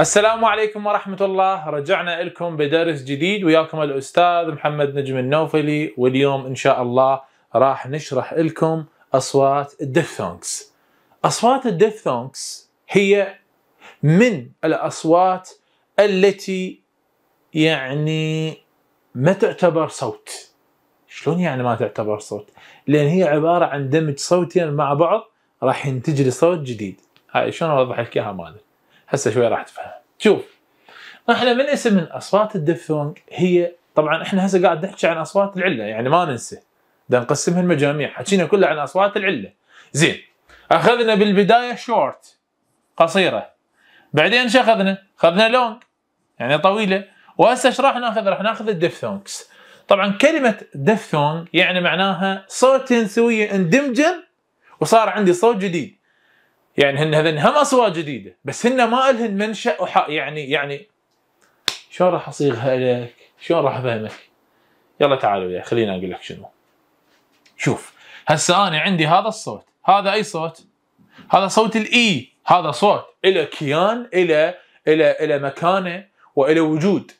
السلام عليكم ورحمة الله رجعنا لكم بدرس جديد وياكم الأستاذ محمد نجم النوفلي واليوم إن شاء الله راح نشرح لكم أصوات الدفثونكس أصوات الدفثونكس هي من الأصوات التي يعني ما تعتبر صوت شلون يعني ما تعتبر صوت لأن هي عبارة عن دمج صوتين مع بعض راح ينتج لي صوت جديد هاي شلون أوضح لك إياها مالك هسه شوي راح تفهم شوف احنا من اسم من اصوات الدفثونج هي طبعا احنا هسه قاعد نحكي عن اصوات العله يعني ما ننسى ده نقسمها المجاميع حكينا كلها عن اصوات العله زين اخذنا بالبدايه شورت قصيره بعدين شو اخذنا؟ اخذنا لونج يعني طويله وهسه ايش راح ناخذ؟ راح ناخذ الدفثونجز طبعا كلمه دفثونج يعني معناها صوت ينسوي اندمجن وصار عندي صوت جديد يعني هن هذن هم اصوات جديده بس هن ما الهن منشا وح... يعني يعني شلون راح اصيغها لك؟ شلون راح افهمك؟ يلا تعالوا يا خليني اقول لك شنو. شوف هسه انا عندي هذا الصوت، هذا اي صوت؟ هذا صوت الاي، هذا صوت له كيان، له له له مكانه وله وجود.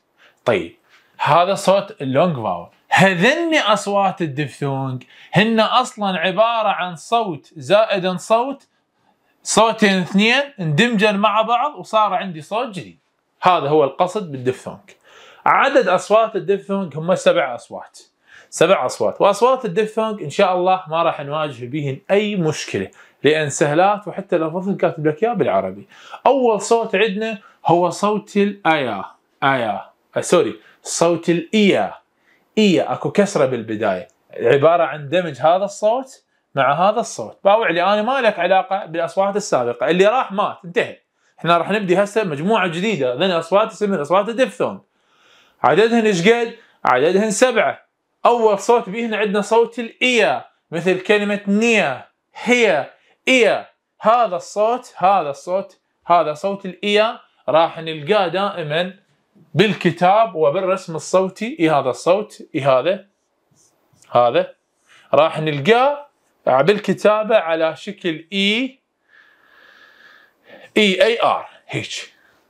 طيب هذا صوت اللونج فاول، هذن اصوات الدفثونج هن اصلا عباره عن صوت زائد صوت صوتين اثنين اندمجن مع بعض وصار عندي صوت جديد هذا هو القصد بالدفثونج عدد اصوات الدفثونج هم سبع اصوات سبع اصوات واصوات الدفثونج ان شاء الله ما راح نواجه بهن اي مشكله لان سهلات وحتى فضل كاتب لك اياه بالعربي اول صوت عندنا هو صوت الايا ايا آه، سوري صوت الايا ايا اكو كسره بالبدايه عباره عن دمج هذا الصوت مع هذا الصوت باوع لي انا ما لك علاقه بالاصوات السابقه اللي راح مات انتهى احنا راح نبدي هسه مجموعه جديده هذين اصوات اسمها اصوات الدبثون عددهن ايش قد؟ عددهن سبعه اول صوت بيهن عندنا صوت الايا مثل كلمه نيا هي ايا هذا الصوت هذا الصوت هذا صوت الايا راح نلقاه دائما بالكتاب وبالرسم الصوتي اي هذا الصوت اي هذا هذا راح نلقاه آه، بالكتابه على شكل اي اي اي ار هيك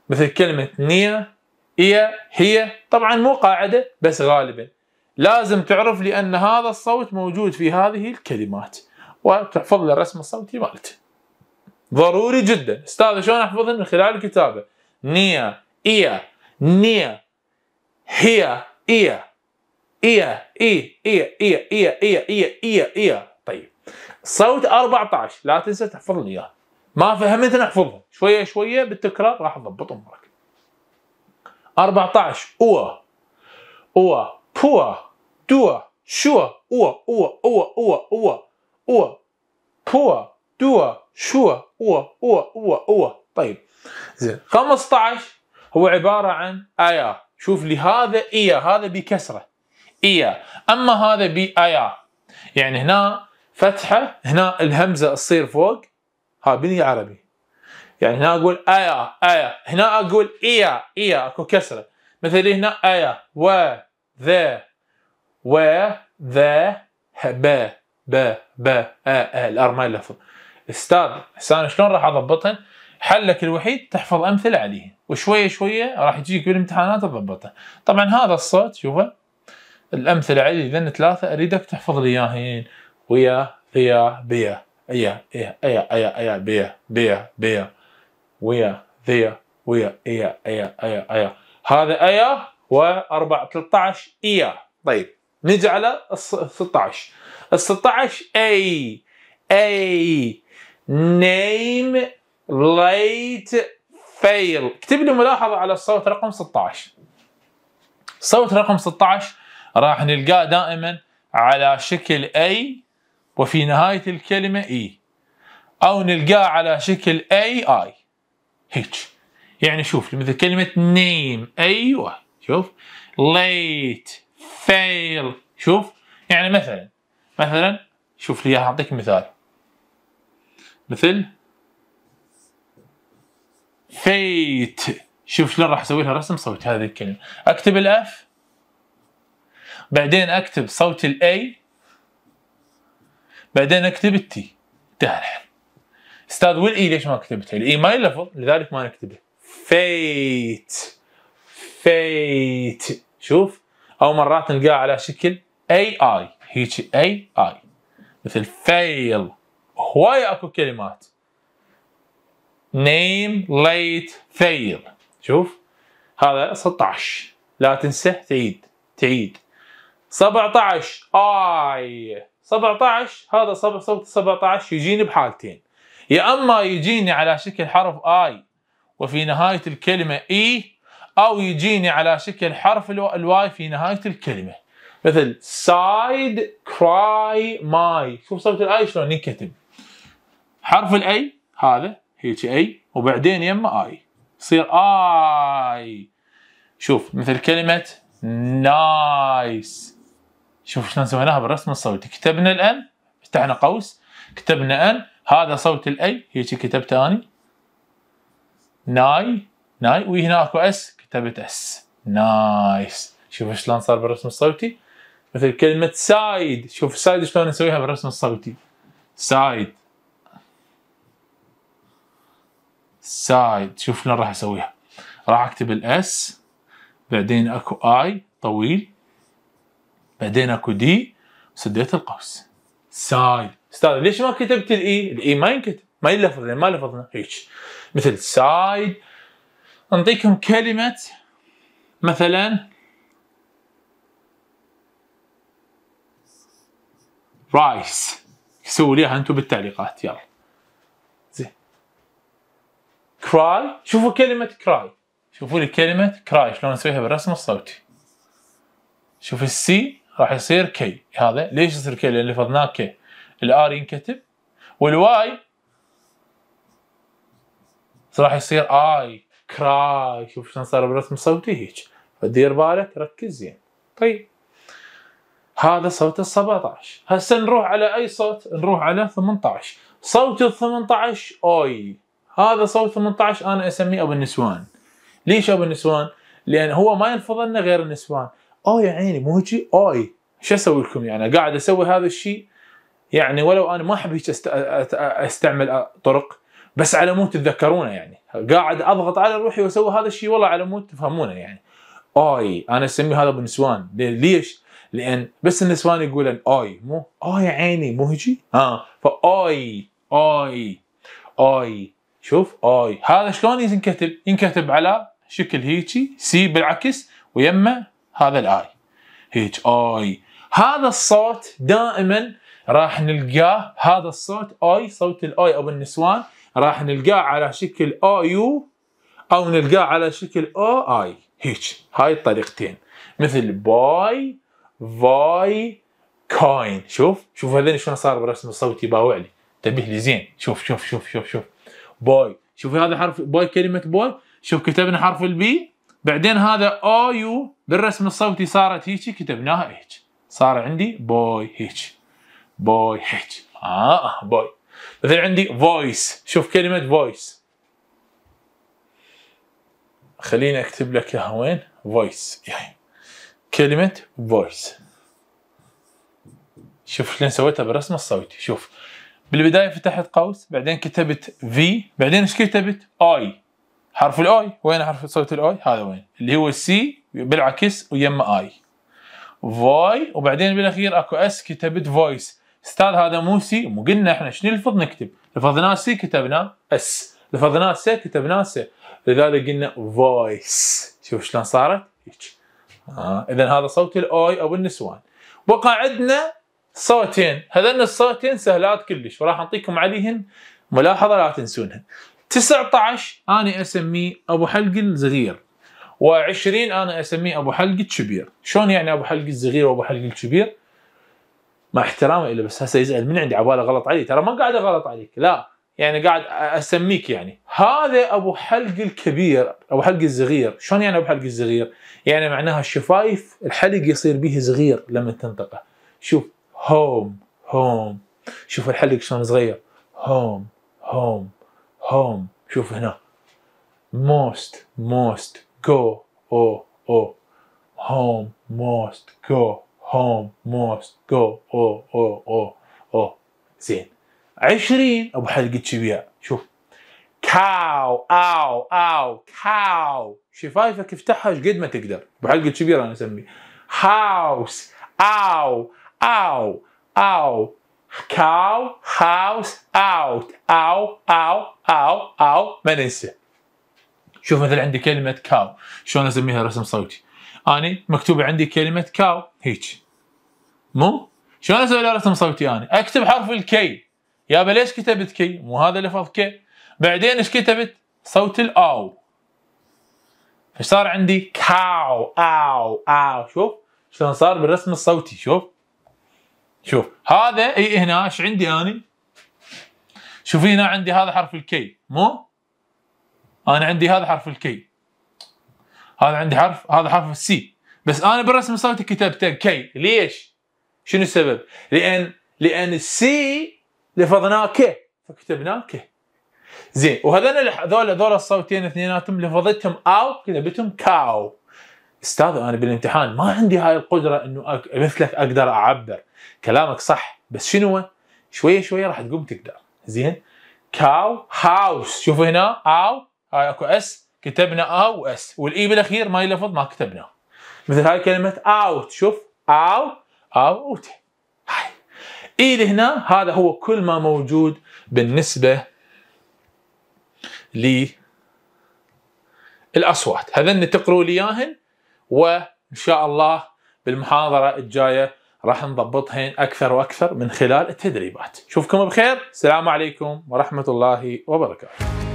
مثل كلمه نيا هي هي طبعا مو قاعده بس غالبا لازم تعرف لان هذا الصوت موجود في هذه الكلمات وتحفظ له الرسم الصوتي مالته ضروري جدا استاذ شلون احفظها من خلال الكتابه نيا إيا نيا هي إيا إيا إي إيا إيا إيا إيا إيا إيا إيا صوت 14 لا تنسى تحفظ لي اياه ما فهمت نحفظهم شويه شويه بالتكرار راح نضبطهم وراك 14 او او بو دو شو او او او او او او بو دو شو او او او او طيب زين 15 هو عباره عن ايا شوف لي هذا ايا هذا بكسره ايا اما هذا بايا يعني هنا فتحه هنا الهمزه تصير فوق ها بني عربي يعني هنا اقول ايا ايا هنا اقول ايا ايا اكو كسره مثل هنا ايا و ذا و ذا ب ب ب ا ا الارماء لفظ استاذ حسان شلون راح اضبطهن؟ حلك الوحيد تحفظ امثله عليه وشويه شويه راح يجيك بالامتحانات تضبطه طبعا هذا الصوت شوفه الامثله عليه اذا ثلاثه اريدك تحفظ لي اياهن ويا ثيا بيا ايا ايا ايا ايا بيا بيا بيا ويا ذيا ويا ايا ايا ايا ايا هذا ايا و4 13 ايا طيب نجي على ال 16 ال 16 اي اي نيم ليت فيل اكتب لي ملاحظه على الصوت رقم 16 صوت رقم 16 راح نلقاه دائما على شكل اي وفي نهاية الكلمة E أو نلقاه على شكل AI هيك يعني شوف مثل كلمة name أيوة شوف late fail شوف يعني مثلا مثلا شوف لي أعطيك مثال مثل فيت شوف شلون راح اسوي لها رسم صوت هذه الكلمه اكتب الاف بعدين اكتب صوت الاي بعدين اكتب التي انتهى الحل استاذ والاي ليش ما كتبتها؟ الاي ما يلفظ لذلك ما نكتبه فيت فيت شوف او مرات نلقاه على شكل اي اي هيك اي اي مثل فيل هواي اكو كلمات نيم ليت فيل شوف هذا 16 لا تنسى تعيد تعيد 17 اي 17 هذا صوت 17 يجيني بحالتين يا اما يجيني على شكل حرف اي وفي نهايه الكلمه اي او يجيني على شكل حرف الواي في نهايه الكلمه مثل سايد كراي ماي شوف صوت الاي شلون ينكتب حرف الاي هذا هيك اي وبعدين يما اي يصير اي شوف مثل كلمه نايس شوف شلون سويناها بالرسم الصوتي كتبنا الان فتحنا قوس كتبنا ان هذا صوت الاي هيك كتبت اني ناي ناي وهناك اس كتبت اس نايس شوف شلون صار بالرسم الصوتي مثل كلمة سايد شوف سايد شلون نسويها بالرسم الصوتي سايد سايد شوف شلون راح اسويها راح اكتب الاس بعدين اكو اي طويل بعدين اكو دي سديت القوس ساي استاذ ليش ما كتبت الاي؟ e؟ الاي e ما ينكتب ما يلفظ يعني ما لفظنا هيك مثل سايد نعطيكم كلمة مثلا رايس سووا لي انتم بالتعليقات يلا زين كراي شوفوا كلمة كراي شوفوا لي كلمة كراي شلون نسويها بالرسم الصوتي شوف السي راح يصير كي هذا ليش يصير كي لان لفظناه كي الار ينكتب والواي راح يصير اي كراي شوف شلون صار بالرسم الصوتي هيك فدير بالك ركز زين طيب هذا صوت ال 17 هسه نروح على اي صوت نروح على 18 صوت ال 18 اوي هذا صوت 18 انا اسميه ابو النسوان ليش ابو النسوان لان هو ما ينفض لنا غير النسوان اه يا عيني مو هيجي اي شو اسوي لكم يعني قاعد اسوي هذا الشيء يعني ولو انا ما احب هيك استعمل طرق بس على مود تتذكرونه يعني قاعد اضغط على روحي واسوي هذا الشيء والله على مود تفهمونه يعني اي انا اسميه هذا بالنسوان ليش؟ لان بس النسوان يقولن اي مو اي آه يا عيني مو هيجي ها آه. فاي اي اي شوف اي هذا شلون ينكتب؟ ينكتب على شكل هيجي سي بالعكس ويمه هذا الاي هيج اي هذا الصوت دائما راح نلقاه هذا الصوت اي صوت الاي او النسوان راح نلقاه على شكل او يو او نلقاه على شكل او اي هيج هاي الطريقتين مثل باي فاي كاين شوف شوف هذين شلون صار بالرسم الصوتي باوعلي انتبه لي زين شوف شوف شوف شوف شوف باي شوف هذا حرف باي كلمه باي شوف كتبنا حرف البي بعدين هذا او يو بالرسم الصوتي صارت هيك كتبناها هيك صار عندي بوي هيك بوي هيك اه بوي مثل عندي فويس شوف كلمه فويس خليني اكتب لك اياها وين فويس كلمه فويس شوف شلون سويتها بالرسم الصوتي شوف بالبدايه فتحت قوس بعدين كتبت في بعدين ايش كتبت اي حرف الاي وين حرف صوت الاي هذا وين اللي هو السي بالعكس ويما اي فوي وبعدين بالاخير اكو اس كتبت فويس استاذ هذا مو سي مو قلنا احنا شنو نلفظ نكتب لفظناه سي كتبناه اس لفظناه س كتبناه س لذلك قلنا فويس شوف شلون صارت هيك آه. اذا هذا صوت الاي او النسوان وقعدنا صوتين هذين الصوتين سهلات كلش وراح اعطيكم عليهن ملاحظه لا تنسونها 19 انا اسميه ابو حلق الصغير و20 انا اسميه ابو حلق الكبير شلون يعني ابو حلق الصغير وابو حلق الكبير مع احترامي له بس هسه يزعل من عندي عباله غلط علي ترى ما قاعد اغلط عليك لا يعني قاعد اسميك يعني هذا ابو حلق الكبير ابو حلق الصغير شلون يعني ابو حلق الصغير يعني معناها الشفايف الحلق يصير به صغير لما تنطقه شوف هوم هوم شوف الحلق شلون صغير هوم هوم هوم شوف هنا موست موست جو او او هوم موست جو هوم موست جو او او او او زين عشرين ابو حلقة شبيع شوف كاو او او كاو شفايفك افتحها قد ما تقدر بحلقة شبيع انا اسميه هاوس او او او cow house out أو أو أو أو ما ننسى شوف مثلا عندي كلمة كاو شلون أسميها رسم صوتي أني مكتوبة عندي كلمة كاو هيك مو شلون أسوي لها رسم صوتي أني أكتب حرف الكي يابا ليش كتبت كي مو هذا لفظ كي بعدين ايش كتبت صوت الاو فصار عندي كاو او او شوف شلون صار بالرسم الصوتي شوف شوف هذا اي هنا ايش عندي انا؟ شوف هنا عندي هذا حرف الكي مو؟ انا عندي هذا حرف الكي هذا عندي حرف هذا حرف السي بس انا بالرسم صوتي كتبته كي ليش؟ شنو السبب؟ لان لان السي لفظناه ك فكتبناه ك زين وهذول هذول الصوتين اثنيناتهم لفظتهم او كتبتهم كاو استاذ انا بالامتحان ما عندي هاي القدره انه أك... مثلك اقدر اعبر كلامك صح بس شنو شويه شويه راح تقوم تقدر زين كاو هاوس شوفوا هنا او هاي اكو اس كتبنا او اس والاي بالاخير ما يلفظ ما كتبناه مثل هاي كلمه اوت شوف او او اوت هاي اي هنا هذا هو كل ما موجود بالنسبه للاصوات هذن تقروا لي اياهن وان شاء الله بالمحاضره الجايه راح نضبطهن اكثر واكثر من خلال التدريبات. اشوفكم بخير، السلام عليكم ورحمه الله وبركاته.